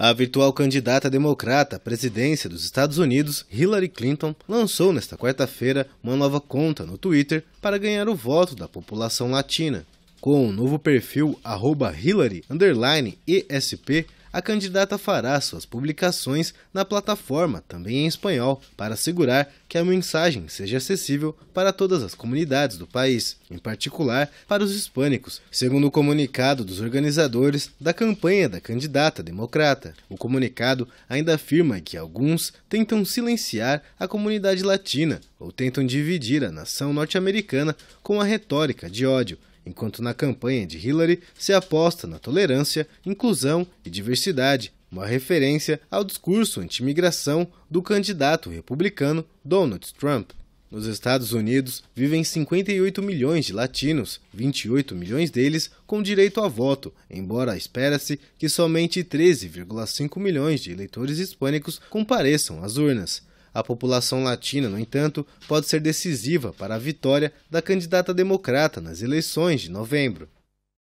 A virtual candidata democrata à presidência dos Estados Unidos, Hillary Clinton, lançou nesta quarta-feira uma nova conta no Twitter para ganhar o voto da população latina. Com o novo perfil @Hillary_ESP a candidata fará suas publicações na plataforma, também em espanhol, para assegurar que a mensagem seja acessível para todas as comunidades do país, em particular para os hispânicos, segundo o comunicado dos organizadores da campanha da candidata democrata. O comunicado ainda afirma que alguns tentam silenciar a comunidade latina ou tentam dividir a nação norte-americana com a retórica de ódio, enquanto na campanha de Hillary se aposta na tolerância, inclusão e diversidade, uma referência ao discurso anti-imigração do candidato republicano Donald Trump. Nos Estados Unidos, vivem 58 milhões de latinos, 28 milhões deles com direito a voto, embora espera-se que somente 13,5 milhões de eleitores hispânicos compareçam às urnas. A população latina, no entanto, pode ser decisiva para a vitória da candidata democrata nas eleições de novembro.